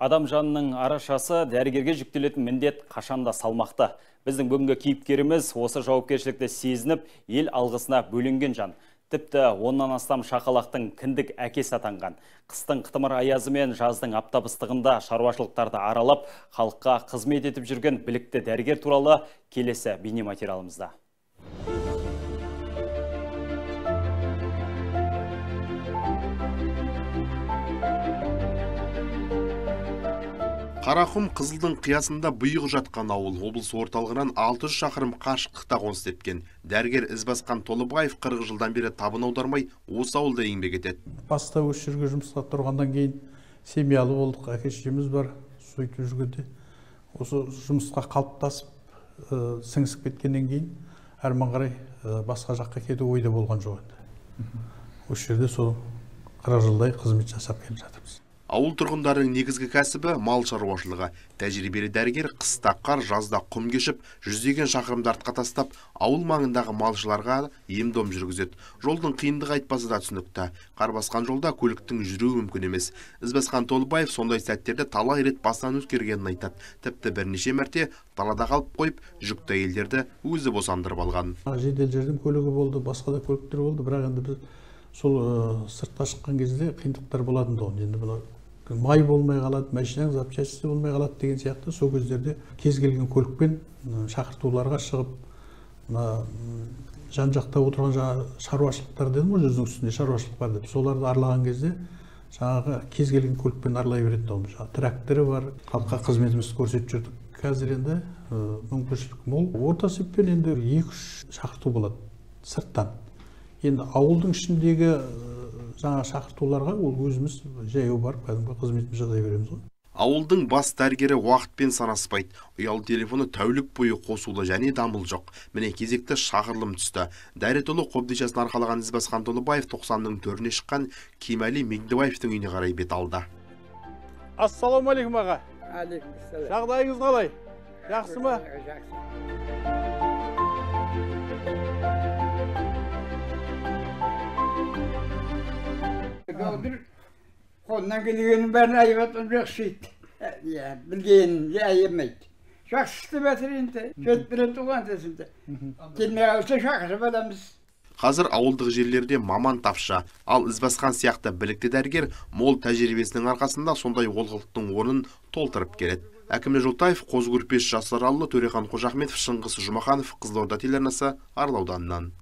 Адам жанының арашасы дәрігерге жүктелетін міндет қашанда салмақты. Біздің бүгінгі кейіпкеріміз осы жауапкершілікті сезініп, ел алғысына бөленген жан. Тіпті оннан астам шақалақтың кіндік әкесі атанған. Қыстың қытымыр аязы мен жаздың аптабыстығында шаруашылықтарды аралап, халыққа қызмет етіп жүрген білікті дәрігер туралы келесі бейнематериалымызда. қарақұм қызылдың қиясында бұйық жатқан ауыл облыс орталығынан 600 шақырым қашықтықта қоныс тепкен дәрігер ізбасқан толыбаев 40 жылдан бері табын аудармай осы ауылда еңбек етеді баста осы жерге жұмысқа тұрғаннан кейін семьялы болдық әке шешеміз бар сөйтіп жүргенде осы жұмысқа қалыптасып сіңісіп кеткеннен кейін әрмен қарай ә, басқа жаққа кету ойда болған жоқ енді осы жерде сол қырық жылдай қызмет жасап келе жатырмыз ауыл тұрғындарының негізгі кәсібі мал шаруашылығы тәжірибелі дәрігер қыста қар жазда құм кешіп жүздеген шақырымды артқа тастап ауыл маңындағы малшыларға емдом жүргізеді жолдың қиындығы айтпаса да түсінікті қар басқан жолда көліктің жүруі мүмкін емес ізбасқан толыбаев сондай сәттерді талай рет басынан өткергенін айтады тіпті бірнеше мәрте далада қалып қойып жүкті әйелдерді өзі босандырып алған жедел жәрдем көлігі болды басқа да көліктер болды бірақ енді біз сол сыртқа шыққан кезде қиындықтар болатын тұғын енді бұлар май болмай қалады машинаның запчастьсі болмай қалады деген сияқты сол кездерде кез келген көлікпен шақыртуларға шығып мына жан жақта отырған жаңағы шаруашылықтар дедім ғой жүздің үстінде шаруашылық бар деп соларды аралаған кезде жаңағы кез келген көлікпен аралай береді тұғынбыз жаңағы тракторы бар халыққа қызметімізді көрсетіп жүрдік қазір енді мүмкіншілік мол орта есеппен енді екі үш шақырту болады сырттан енді ауылдың ішіндегі жаңа шақыртуларға ол өзіміз жаяу барып кәдімгі қызметімізді жасай береміз ғой ауылдың бас дәрігері уақытпен санаспайды ұялы телефоны тәулік бойы қосулы және дамыл жоқ міне кезекті шақырылым түсті толы қобдишасын арқалаған ізбас хантолыбаев тоқсанның төріне шыққан кемәли меңдібаевтың үйіне қарай бет алды ассалаумағалейкум аға жағдайыңыз қалай жақсы ма жақсы доғдыр қолынан келгеннің бәрін айтып жатқан жақсы білгенімді аямайды жақсы істеп енді жетпіреді туған десінде келмей қалса шақырып аламыз қазір ауылдық жерлерде маман тапшы ал ізбасқан сияқты білікті дәрігер мол тәжірибесінің арқасында сондай олқылықтың орнын толтырып келеді әкім жолтаев қозы көрпеш жасаралыұлы төрехан қожахметов шыңғыс жұмаханов қызылорда телеарнасы арал ауданынан